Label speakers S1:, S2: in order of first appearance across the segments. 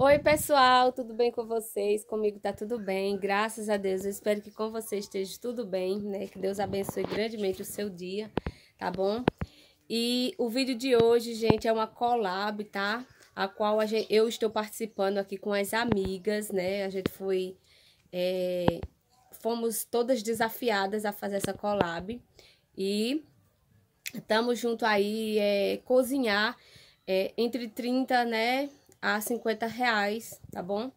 S1: Oi, pessoal, tudo bem com vocês? Comigo tá tudo bem, graças a Deus. Eu espero que com vocês esteja tudo bem, né? Que Deus abençoe grandemente o seu dia, tá bom? E o vídeo de hoje, gente, é uma collab, tá? A qual a gente, eu estou participando aqui com as amigas, né? A gente foi. É, fomos todas desafiadas a fazer essa collab. E estamos junto aí, é, cozinhar é, entre 30, né? a 50 reais, tá bom?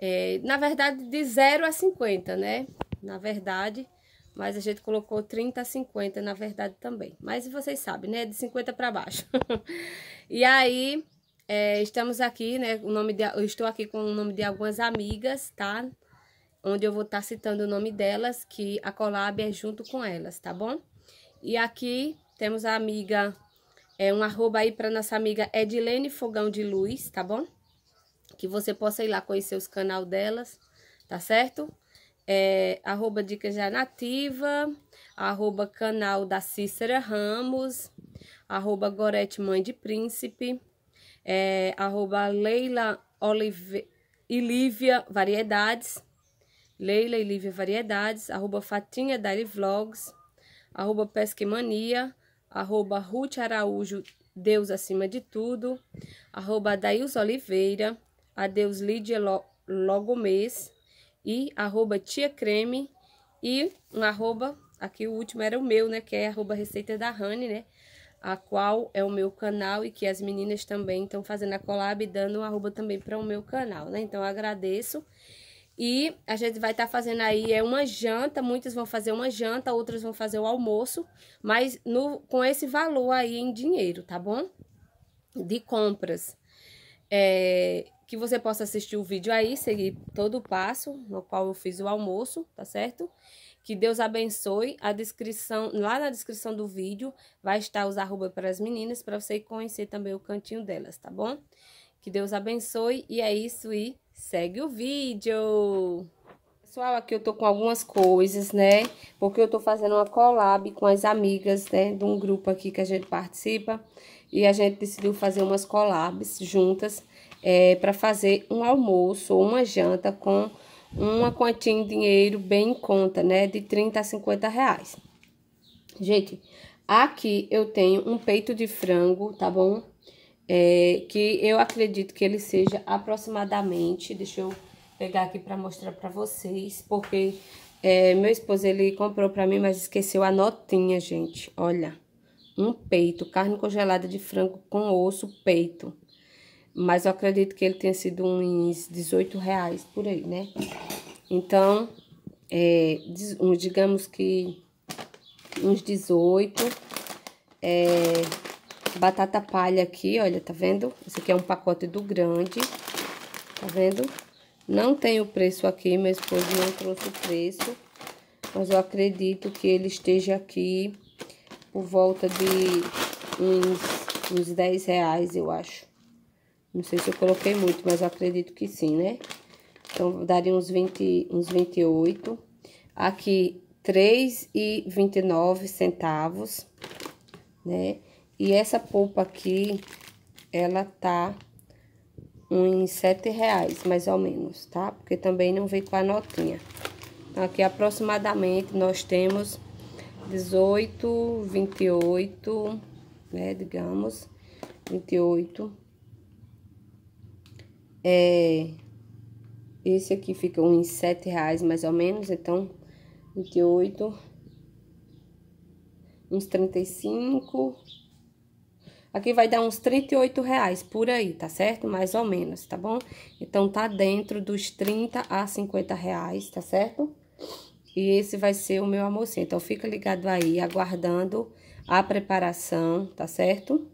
S1: É, na verdade, de 0 a 50, né? Na verdade, mas a gente colocou 30 a 50, na verdade, também. Mas vocês sabem, né? De 50 para baixo. e aí, é, estamos aqui, né? O nome de, eu estou aqui com o nome de algumas amigas, tá? Onde eu vou estar tá citando o nome delas, que a collab é junto com elas, tá bom? E aqui temos a amiga é um arroba aí para nossa amiga Edilene Fogão de Luz, tá bom? Que você possa ir lá conhecer os canal delas, tá certo? É, arroba Dica Já Nativa, arroba canal da Cícera Ramos, arroba Gorete Mãe de Príncipe, é, arroba Leila Olive, e Lívia Variedades, Leila e Lívia Variedades, arroba Fatinha Dali Vlogs, arroba Pesquemania, arroba Ruth Araújo, Deus acima de tudo, arroba Dails Oliveira, adeus Lídia Logomês e arroba Tia Creme e um arroba, aqui o último era o meu, né, que é arroba Receita da Rani, né, a qual é o meu canal e que as meninas também estão fazendo a collab e dando um arroba também para o meu canal, né, então agradeço. E a gente vai estar tá fazendo aí é uma janta, muitas vão fazer uma janta, outras vão fazer o almoço, mas no, com esse valor aí em dinheiro, tá bom? De compras. É, que você possa assistir o vídeo aí, seguir todo o passo no qual eu fiz o almoço, tá certo? Que Deus abençoe. A descrição, lá na descrição do vídeo vai estar os arroba para as meninas para você conhecer também o cantinho delas, tá bom? Que Deus abençoe e é isso e segue o vídeo! Pessoal, aqui eu tô com algumas coisas, né? Porque eu tô fazendo uma collab com as amigas, né? De um grupo aqui que a gente participa. E a gente decidiu fazer umas collabs juntas é, para fazer um almoço ou uma janta com uma quantia em dinheiro bem em conta, né? De 30 a 50 reais. Gente, aqui eu tenho um peito de frango, tá bom? é, que eu acredito que ele seja aproximadamente, deixa eu pegar aqui para mostrar para vocês, porque é, meu esposo ele comprou para mim, mas esqueceu a notinha, gente. Olha, um peito, carne congelada de frango com osso, peito. Mas eu acredito que ele tenha sido uns 18 reais por aí, né? Então, é, digamos que uns 18, é, batata palha aqui, olha, tá vendo? Esse aqui é um pacote do grande, tá vendo? Não tem o preço aqui, meu esposo não trouxe o preço, mas eu acredito que ele esteja aqui por volta de uns, uns 10 reais, eu acho. Não sei se eu coloquei muito, mas eu acredito que sim, né? Então, daria uns, 20, uns 28. Aqui, 3,29 centavos, né? E essa polpa aqui, ela tá uns sete reais, mais ou menos, tá? Porque também não veio com a notinha. Então, aqui aproximadamente nós temos 18, 28, né, digamos, 28. É, esse aqui fica uns sete reais, mais ou menos, então, 28, uns 35, Aqui vai dar uns 38 reais por aí, tá certo? Mais ou menos, tá bom? Então, tá dentro dos 30 a 50 reais, tá certo? E esse vai ser o meu almocinho. Então, fica ligado aí, aguardando a preparação, tá certo?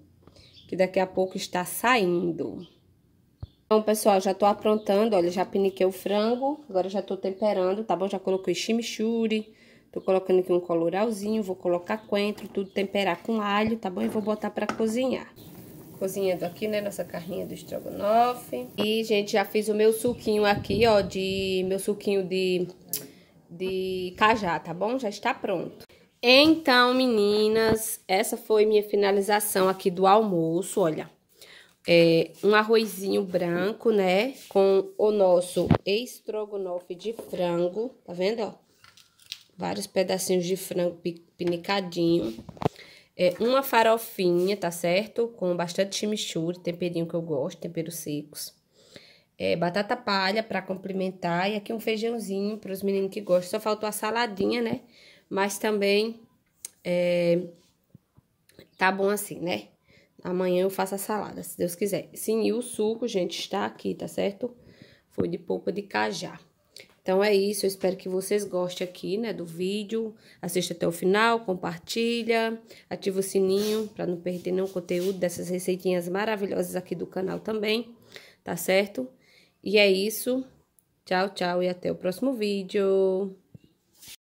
S1: Que daqui a pouco está saindo. Então, pessoal, já tô aprontando, olha, já piniquei o frango, agora já tô temperando, tá bom? Já coloquei chimichurri Tô colocando aqui um coloralzinho, vou colocar coentro, tudo temperar com alho, tá bom? E vou botar pra cozinhar. Cozinhando aqui, né, nossa carrinha do estrogonofe. E, gente, já fiz o meu suquinho aqui, ó, de... Meu suquinho de... De cajá, tá bom? Já está pronto. Então, meninas, essa foi minha finalização aqui do almoço, olha. É, um arrozinho branco, né? Com o nosso estrogonofe de frango, tá vendo, ó? vários pedacinhos de frango pinicadinho. É, uma farofinha, tá certo? Com bastante chimichurri, temperinho que eu gosto, temperos secos. É, batata palha para complementar e aqui um feijãozinho para os meninos que gostam. Só faltou a saladinha, né? Mas também é, tá bom assim, né? Amanhã eu faço a salada, se Deus quiser. Sim, e o suco, gente, está aqui, tá certo? Foi de polpa de cajá. Então é isso, eu espero que vocês gostem aqui, né, do vídeo. Assista até o final, compartilha, ativa o sininho para não perder nenhum conteúdo dessas receitinhas maravilhosas aqui do canal também, tá certo? E é isso. Tchau, tchau e até o próximo vídeo.